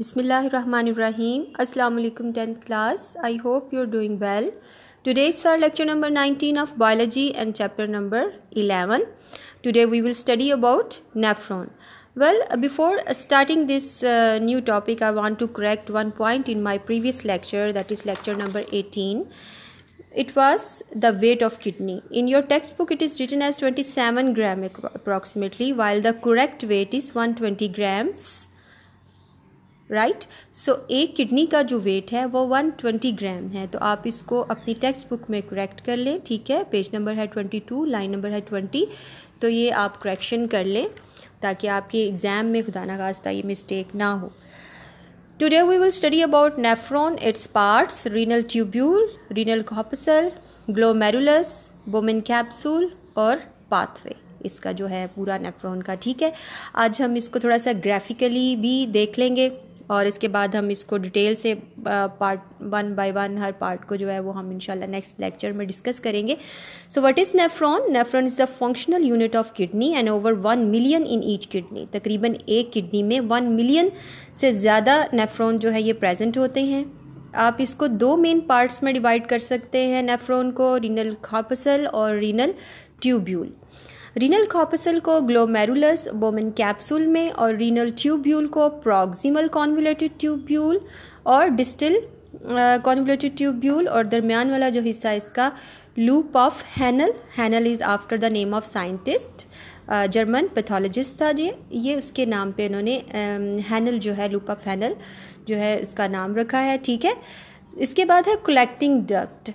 Bismillahirrahmanirrahim. Assalamu alaikum 10th class. I hope you're doing well. Today our lecture number 19 of biology and chapter number 11. Today we will study about nephron. Well, uh, before starting this uh, new topic, I want to correct one point in my previous lecture that is lecture number 18 it was the weight of kidney in your textbook it is written as 27 gram approximately while the correct weight is 120 grams right so एक किडनी का जो wait है वो 120 ग्राम है तो आप इसको अपनी टेक्स्ट बुक में करेक्ट कर लें ठीक है पेज नंबर है 22 लाइन नंबर है 20 तो ये आप करेक्शन कर लें ताकि आपके एग्ज़ाम में खुदा ना खास्ता ये मिस्टेक ना हो today we will study about nephron its parts renal tubule renal corpuscle glomerulus Bowman capsule और पाथवे इसका जो है पूरा नेफ्रॉन का ठीक है आज हम इसको थोड़ा सा ग्राफिकली भी देख लेंगे और इसके बाद हम इसको डिटेल से पार्ट वन बाय वन हर पार्ट को जो है वो हम इंशाल्लाह नेक्स्ट लेक्चर में डिस्कस करेंगे so what is nephron nephron is a functional unit of kidney and over one million in each kidney तकरीबन एक किडनी में वन मिलियन से ज़्यादा नेफ्रॉन जो है ये प्रेजेंट होते हैं आप इसको दो मेन पार्ट्स में डिवाइड कर सकते हैं नेफ्रॉन को रीनल खापसल और रीनल ट्यूब्यूल रीनल कॉपसल को ग्लोमेरुलस बोमन कैप्सूल में और रीनल ट्यूब्यूल को प्रॉक्सिमल कॉन्वलेटेड ट्यूब्यूल और डिस्टल कॉन्वलेटेड ट्यूब्यूल और दरमियान वाला जो हिस्सा इसका loop of Henle Henle is after the name of scientist German pathologist था ये ये उसके नाम पे इन्होंने हैनल um, जो है लूप ऑफ हैनल जो है इसका नाम रखा है ठीक है इसके बाद है collecting duct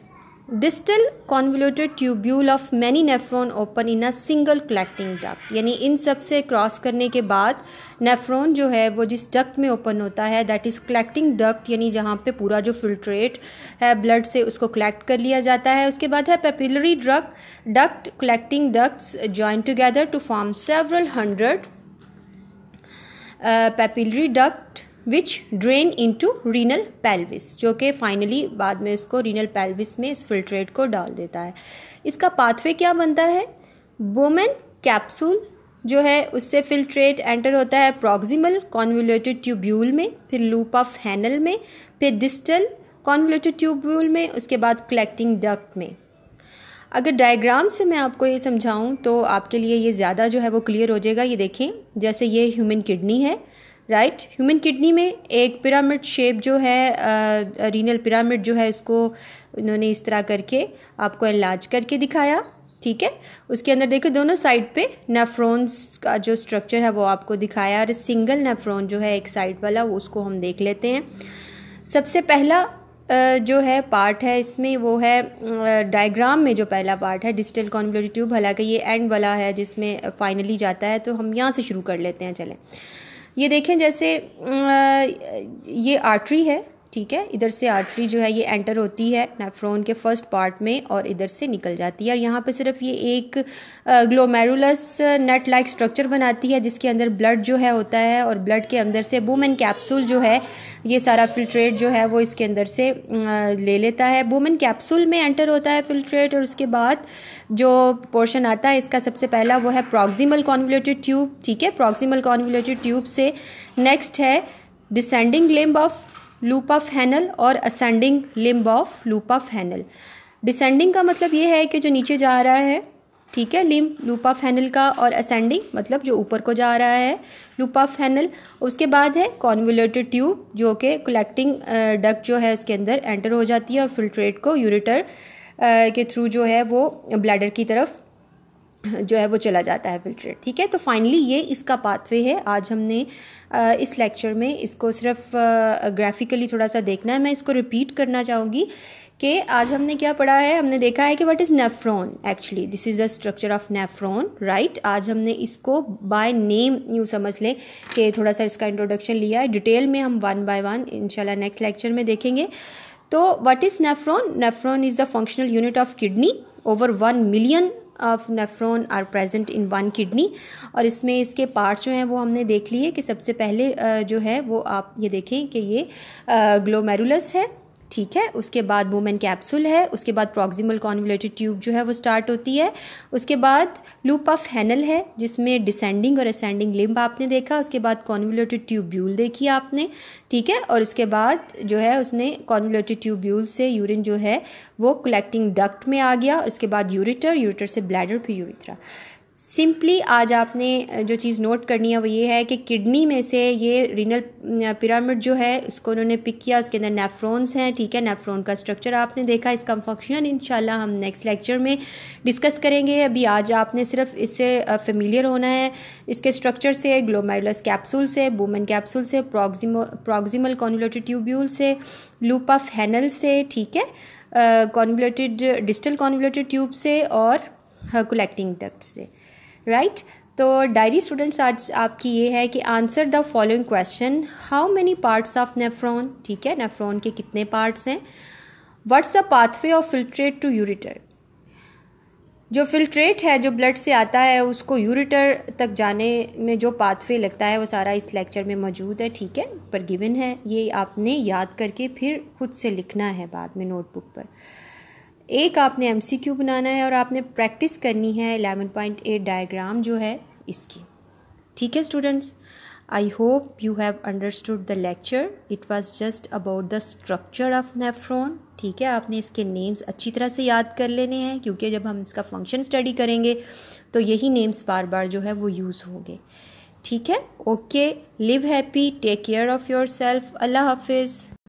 distal convoluted tubule of many nephron open in a single collecting duct यानी इन सब से क्रॉस करने के बाद नेफ्रॉन जो है वो जिस डक्ट में ओपन होता है दैट इज़ कलेक्टिंग डक्ट यानी जहाँ पे पूरा जो फिल्ट्रेट है ब्लड से उसको कलेक्ट कर लिया जाता है उसके बाद है papillary drug duct collecting ducts join together to form several hundred papillary duct which drain in to renal pelvis जो कि फाइनली बाद में इसको रीनल पैलविस में इस फिल्ट्रेट को डाल देता है इसका पाथवे क्या बनता है वोमेन कैप्सूल जो है उससे फिल्ट्रेट एंटर होता है प्रॉक्सिमल कॉन्वलेटेड ट्यूब्यूल में फिर लूप ऑफ हैनल में फिर डिस्टल कॉन्वलेटेड ट्यूब्यूल में उसके बाद कलेक्टिंग डक्ट में अगर डायग्राम से मैं आपको ये समझाऊं तो आपके लिए ये ज़्यादा जो है वो क्लियर हो जाएगा ये देखें जैसे ये ह्यूमन किडनी है राइट ह्यूमन किडनी में एक पिरामिड शेप जो है रीनल पिरामिड जो है इसको उन्होंने इस तरह करके आपको इलाज करके दिखाया ठीक है उसके अंदर देखो दोनों साइड पे नेफ्रोन्स का जो स्ट्रक्चर है वो आपको दिखाया और सिंगल नेफ्रोन जो है एक साइड वाला उसको हम देख लेते हैं सबसे पहला जो है पार्ट है इसमें वो है डायग्राम में जो पहला पार्ट है डिजिटल कॉन्वलोजी ट्यूब हालांकि ये एंड वाला है जिसमें फाइनली जाता है तो हम यहाँ से शुरू कर लेते हैं चलें ये देखें जैसे ये आर्टरी है ठीक है इधर से आर्टरी जो है ये एंटर होती है नेफ्रोन के फर्स्ट पार्ट में और इधर से निकल जाती है और यहाँ पे सिर्फ ये एक ग्लोमेरुलस नेट लाइक स्ट्रक्चर बनाती है जिसके अंदर ब्लड जो है होता है और ब्लड के अंदर से वुमेन कैप्सूल जो है ये सारा फिल्ट्रेट जो है वो इसके अंदर से ले लेता है वुमेन कैप्सूल में एंटर होता है फिल्ट्रेट और उसके बाद जो पोर्शन आता है इसका सबसे पहला वो है प्रॉक्सिमल कॉन्वलेटेड ट्यूब ठीक है प्रॉक्सिमल कॉन्वलेटेड ट्यूब से नेक्स्ट है descending limb of loop of Henle और ascending limb of loop of Henle descending का मतलब ये है कि जो नीचे जा रहा है ठीक है लिम लूपा फैनल का और असेंडिंग मतलब जो ऊपर को जा रहा है लूपा फैनल उसके बाद है कॉन्वुलेटेड ट्यूब जो कि कलेक्टिंग डक जो है उसके अंदर एंटर हो जाती है और फिल्ट्रेट को यूरिटर के थ्रू जो है वो ब्लैडर की तरफ जो है वो चला जाता है फिल्ट्रेट ठीक है तो फाइनली ये इसका पाथवे है आज हमने इस लेक्चर में इसको सिर्फ ग्राफिकली थोड़ा सा देखना है मैं इसको रिपीट करना चाहूँगी कि आज हमने क्या पढ़ा है हमने देखा है कि what is nephron actually this is the structure of nephron right आज हमने इसको बाय नेम यूँ समझ लें कि थोड़ा सा इसका इंट्रोडक्शन लिया है डिटेल में हम वन बाय वन इंशाल्लाह नेक्स्ट लेक्चर में देखेंगे तो what is nephron nephron is the functional unit of kidney over one million of nephron are present in one kidney और इसमें इसके पार्ट्स जो हैं वो हमने देख लिए कि सबसे पहले जो है वो आप ये देखें कि ये ग्लोमेरुलस है ठीक है उसके बाद वोमेन कैप्सूल है उसके बाद प्रॉक्सिमल कॉन्वलेटेड ट्यूब जो है वो स्टार्ट होती है उसके बाद लूप ऑफ हैनल है जिसमें डिसेंडिंग और असेंडिंग लिम्ब आपने देखा उसके बाद कॉन्वलेटेड ट्यूब्यूल देखी आपने ठीक है और उसके बाद जो है उसने कॉन्वलेटेड ट्यूब्यूल से यूरिन जो है वो कलेक्टिंग डक्ट में आ गया उसके बाद यूरिटर यूरिटर से ब्लैडर फिर यूरिथ्रा सिंपली आज आपने जो चीज़ नोट करनी है वो ये है कि किडनी में से ये रीनल पिरामिड जो है उसको उन्होंने पिक किया उसके अंदर नेफ्रोन्स हैं ठीक है नेफ्रोन का स्ट्रक्चर आपने देखा इसका फंक्शन इंशाल्लाह हम नेक्स्ट लेक्चर में डिस्कस करेंगे अभी आज आपने सिर्फ इससे फेमिलियर होना है इसके स्ट्रक्चर से ग्लोमेरुलस कैप्सूल से बोमन कैप्सूल से प्रोक्सीमो प्रोक्सीमल कॉन्वलेटेड ट्यूब्यूल से लूप ऑफ हैनल से ठीक है कॉन्वलेटेड डिजिटल कॉन्वलेटेड ट्यूब से और कलेक्टिंग डक्ट से राइट तो डायरी स्टूडेंट्स आज आपकी ये है कि answer the following question how many parts of nephron ठीक है नेफ्रॉन के कितने पार्ट्स हैं what's a pathway of filtrate to ureter जो फिल्ट्रेट है जो ब्लड से आता है उसको यूरिटर तक जाने में जो पाथवे लगता है वो सारा इस लेक्चर में मौजूद है ठीक है पर गिवन है ये आपने याद करके फिर खुद से लिखना है बाद में नोटबुक पर एक आपने एम बनाना है और आपने प्रैक्टिस करनी है 11.8 डायग्राम जो है इसकी ठीक है students I hope you have understood the lecture it was just about the structure of nephron ठीक है आपने इसके नेम्स अच्छी तरह से याद कर लेने हैं क्योंकि जब हम इसका फंक्शन स्टडी करेंगे तो यही नेम्स बार बार जो है वो यूज़ होंगे ठीक है okay live happy take care of yourself अल्लाह हाफिज़